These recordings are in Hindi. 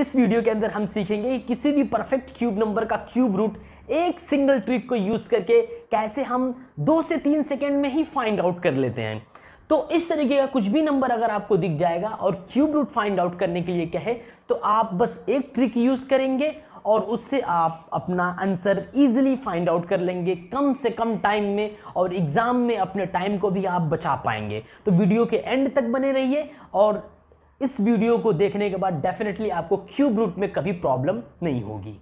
इस वीडियो के अंदर हम सीखेंगे कि किसी भी परफेक्ट क्यूब नंबर का क्यूब रूट एक सिंगल ट्रिक को यूज़ करके कैसे हम दो से तीन सेकेंड में ही फाइंड आउट कर लेते हैं तो इस तरीके का कुछ भी नंबर अगर आपको दिख जाएगा और क्यूब रूट फाइंड आउट करने के लिए कहे तो आप बस एक ट्रिक यूज़ करेंगे और उससे आप अपना आंसर इजीली फाइंड आउट कर लेंगे कम से कम टाइम में और एग्ज़ाम में अपने टाइम को भी आप बचा पाएंगे तो वीडियो के एंड तक बने रहिए और इस वीडियो को देखने के बाद डेफिनेटली आपको क्यूब रूट में कभी प्रॉब्लम नहीं होगी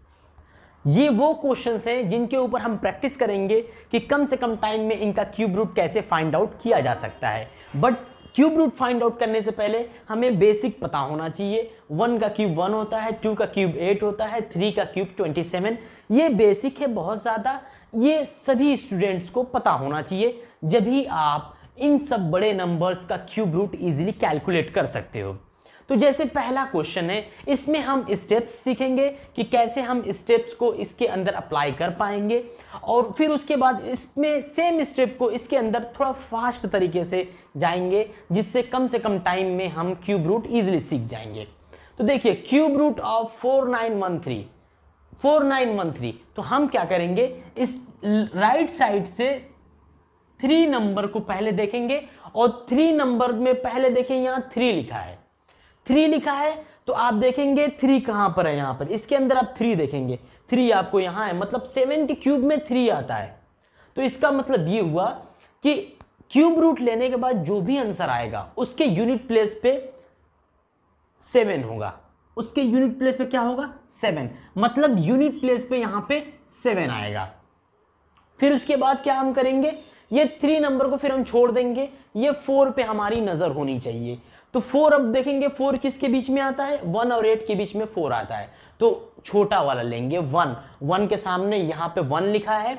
ये वो क्वेश्चन हैं जिनके ऊपर हम प्रैक्टिस करेंगे कि कम से कम टाइम में इनका क्यूब रूट कैसे फाइंड आउट किया जा सकता है but cube root find out करने से पहले हमें बेसिक पता होना चाहिए वन का क्यूब वन होता है टू का क्यूब एट होता है थ्री का क्यूब ट्वेंटी सेवन ये बेसिक है बहुत ज़्यादा ये सभी स्टूडेंट्स को पता होना चाहिए जब ही आप इन सब बड़े नंबर्स का क्यूब रूट ईजिली कैलकुलेट कर सकते हो तो जैसे पहला क्वेश्चन है इसमें हम स्टेप्स सीखेंगे कि कैसे हम स्टेप्स को इसके अंदर अप्लाई कर पाएंगे और फिर उसके बाद इसमें सेम स्टेप को इसके अंदर थोड़ा फास्ट तरीके से जाएंगे जिससे कम से कम टाइम में हम क्यूब रूट ईजिली सीख जाएंगे तो देखिए cube root of four nine one three four nine one three तो हम क्या करेंगे इस राइट साइड से थ्री नंबर को पहले देखेंगे और थ्री नंबर में पहले देखें यहाँ थ्री लिखा है थ्री लिखा है तो आप देखेंगे थ्री कहां पर है यहां पर इसके अंदर आप थ्री देखेंगे थ्री आपको यहां है मतलब सेवन क्यूब में थ्री आता है तो इसका मतलब ये हुआ कि क्यूब रूट लेने के बाद जो भी आंसर आएगा उसके यूनिट प्लेस पे सेवन होगा उसके यूनिट प्लेस पे क्या होगा सेवन मतलब यूनिट प्लेस पे यहां पे सेवन आएगा फिर उसके बाद क्या हम करेंगे ये थ्री नंबर को फिर हम छोड़ देंगे ये फोर पे हमारी नज़र होनी चाहिए तो फोर अब देखेंगे फोर किसके बीच में आता है वन और एट के बीच में फोर आता है तो छोटा वाला लेंगे वन वन के सामने यहाँ पे वन लिखा है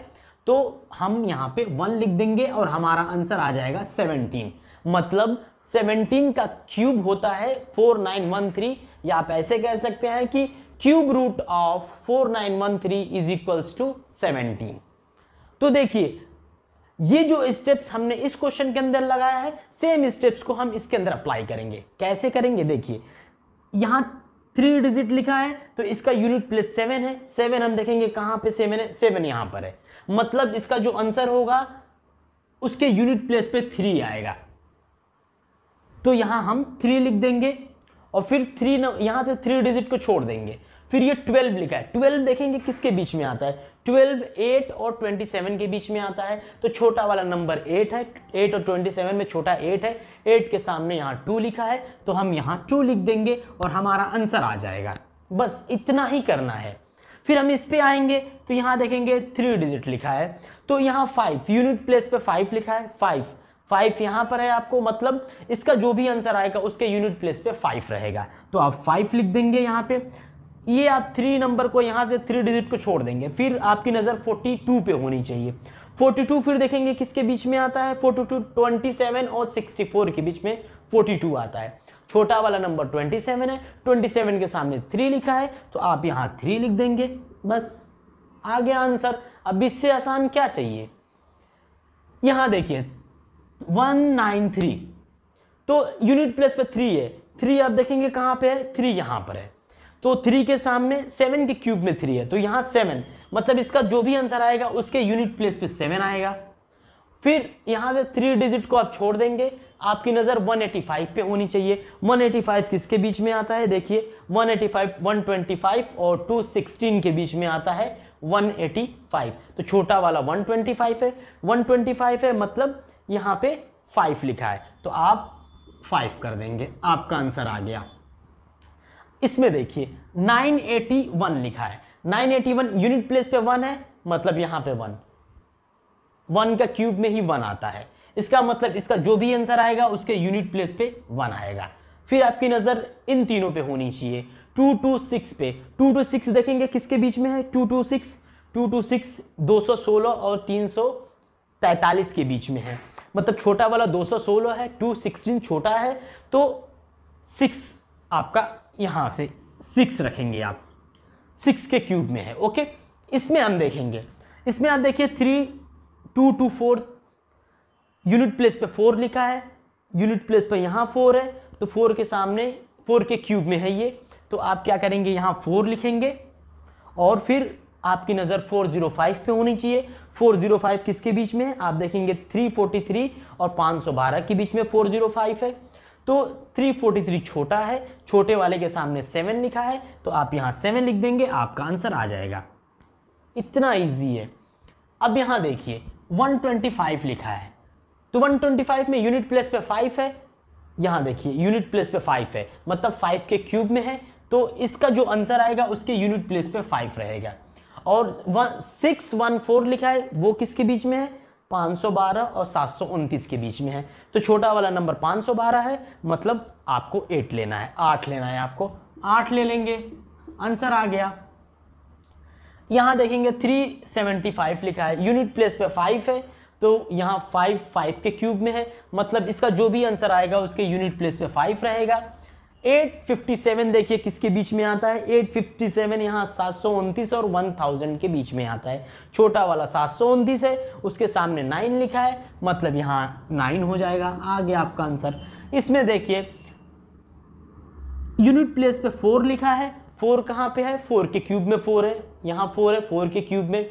तो हम यहाँ पे वन लिख देंगे और हमारा आंसर आ जाएगा सेवनटीन मतलब सेवनटीन का क्यूब होता है फोर नाइन वन थ्री या आप ऐसे कह सकते हैं कि cube root of four nine one three is equals to seventeen तो देखिए ये जो स्टेप्स हमने इस क्वेश्चन के अंदर लगाया है सेम स्टेप्स को हम इसके अंदर अप्लाई करेंगे कैसे करेंगे देखिए यहाँ थ्री डिजिट लिखा है तो इसका यूनिट प्लेस सेवन है सेवन हम देखेंगे कहाँ पे सेवन है सेवन यहाँ पर है मतलब इसका जो आंसर होगा उसके यूनिट प्लेस पे थ्री आएगा तो यहाँ हम थ्री लिख देंगे और फिर थ्री यहाँ से थ्री डिजिट को छोड़ देंगे फिर ये ट्वेल्व लिखा है ट्वेल्व देखेंगे किसके बीच में आता है ट्वेल्व एट और ट्वेंटी सेवन के बीच में आता है तो छोटा वाला नंबर एट है एट और ट्वेंटी सेवन में छोटा एट है एट के सामने यहाँ टू लिखा है तो हम यहाँ टू लिख देंगे और हमारा आंसर आ जाएगा बस इतना ही करना है फिर हम इस पे आएंगे तो यहाँ देखेंगे थ्री डिजिट लिखा है तो यहाँ फाइव यूनिट प्लेस पे फाइव लिखा है फाइव फाइव यहाँ पर है आपको मतलब इसका जो भी आंसर आएगा उसके यूनिट प्लेस पे फाइव रहेगा तो आप फाइव लिख देंगे यहाँ पे ये आप थ्री नंबर को यहाँ से थ्री डिजिट को छोड़ देंगे फिर आपकी नज़र फोर्टी टू पे होनी चाहिए फोर्टी टू फिर देखेंगे किसके बीच में आता है फोर्टी टू ट्वेंटी सेवन और सिक्सटी फोर के बीच में फोर्टी टू आता है छोटा वाला नंबर ट्वेंटी सेवन है ट्वेंटी सेवन के सामने थ्री लिखा है तो आप यहाँ थ्री लिख देंगे बस आ गया आंसर अब इससे आसान क्या चाहिए यहाँ देखिए वन नाइन थ्री तो यूनिट प्लेस पर थ्री है थ्री आप देखेंगे कहाँ पर है थ्री यहाँ पर है तो थ्री के सामने सेवन के क्यूब में थ्री है तो यहाँ सेवन मतलब इसका जो भी आंसर आएगा उसके यूनिट प्लेस पे सेवन आएगा फिर यहाँ से थ्री डिजिट को आप छोड़ देंगे आपकी नज़र 185 पे होनी चाहिए 185 किसके बीच में आता है देखिए 185 125 और 216 के बीच में आता है 185 तो छोटा वाला 125 है 125 है मतलब यहाँ पे 5 लिखा है तो आप 5 कर देंगे आपका आंसर आ गया इसमें देखिए 981 लिखा है 981 यूनिट प्लेस पे वन है मतलब यहाँ पे वन वन का क्यूब में ही वन आता है इसका मतलब इसका जो भी आंसर आएगा उसके यूनिट प्लेस पे वन आएगा फिर आपकी नज़र इन तीनों पे होनी चाहिए टू टू सिक्स पे टू टू सिक्स देखेंगे किसके बीच में है two two six two two six दो सौ सोलह और तीन सौ तैंतालीस के बीच में है मतलब छोटा वाला दो सौ सोलह है टू सिक्सटीन छोटा है तो सिक्स आपका यहाँ से सिक्स रखेंगे आप सिक्स के क्यूब में है ओके इसमें हम देखेंगे इसमें आप देखिए three two two four unit place पे फोर लिखा है यूनिट प्लेस पे यहाँ फोर है तो फोर के सामने फोर के क्यूब में है ये तो आप क्या करेंगे यहाँ फोर लिखेंगे और फिर आपकी नज़र 405 पे होनी चाहिए 405 किसके बीच में है आप देखेंगे 343 और 512 के बीच में 405 है तो 343 छोटा है छोटे वाले के सामने सेवन लिखा है तो आप यहाँ सेवन लिख देंगे आपका आंसर आ जाएगा इतना ईजी है अब यहाँ देखिए 125 लिखा है तो 125 में यूनिट प्लेस पे 5 है यहाँ देखिए यूनिट प्लेस पे 5 है मतलब 5 के क्यूब में है तो इसका जो आंसर आएगा उसके यूनिट प्लेस पर फाइव रहेगा और वन सिक्स वन फोर लिखा है वो किसके बीच में है 512 और सात के बीच में है तो छोटा वाला नंबर 512 है मतलब आपको एट लेना है आठ लेना है आपको आठ ले लेंगे आंसर आ गया यहाँ देखेंगे 375 लिखा है यूनिट प्लेस पे फाइव है तो यहाँ फाइव फाइव के क्यूब में है मतलब इसका जो भी आंसर आएगा उसके यूनिट प्लेस पे फाइव रहेगा 857 देखिए किसके बीच में आता है 857 फिफ्टी सेवन यहाँ सात और 1000 के बीच में आता है छोटा वाला सात है उसके सामने 9 लिखा है मतलब यहाँ 9 हो जाएगा आ गया आपका आंसर इसमें देखिए यूनिट प्लेस पे 4 लिखा है 4 कहाँ पे है 4 के क्यूब में 4 है यहाँ 4 है 4 के क्यूब में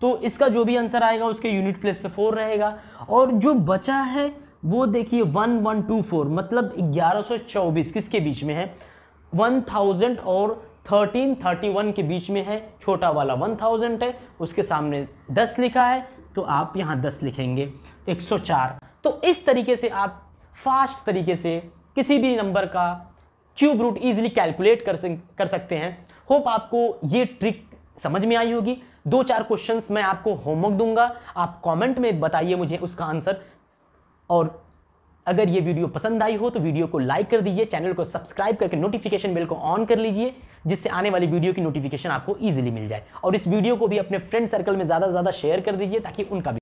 तो इसका जो भी आंसर आएगा उसके यूनिट प्लेस पे 4 रहेगा और जो बचा है वो देखिए 1124 मतलब 1124 किसके बीच में है 1000 और 1331 के बीच में है छोटा वाला 1000 है उसके सामने 10 लिखा है तो आप यहाँ 10 लिखेंगे 104 तो इस तरीके से आप फास्ट तरीके से किसी भी नंबर का क्यूब रूट ईजिली कैलकुलेट कर कर सकते हैं होप आपको ये ट्रिक समझ में आई होगी दो चार क्वेश्चंस मैं आपको होमवर्क दूंगा आप कमेंट में बताइए मुझे उसका आंसर और अगर ये वीडियो पसंद आई हो तो वीडियो को लाइक कर दीजिए चैनल को सब्सक्राइब करके नोटिफिकेशन बेल को ऑन कर लीजिए जिससे आने वाली वीडियो की नोटिफिकेशन आपको ईजिली मिल जाए और इस वीडियो को भी अपने फ्रेंड सर्कल में ज़्यादा से ज़्यादा शेयर कर दीजिए ताकि उनका भी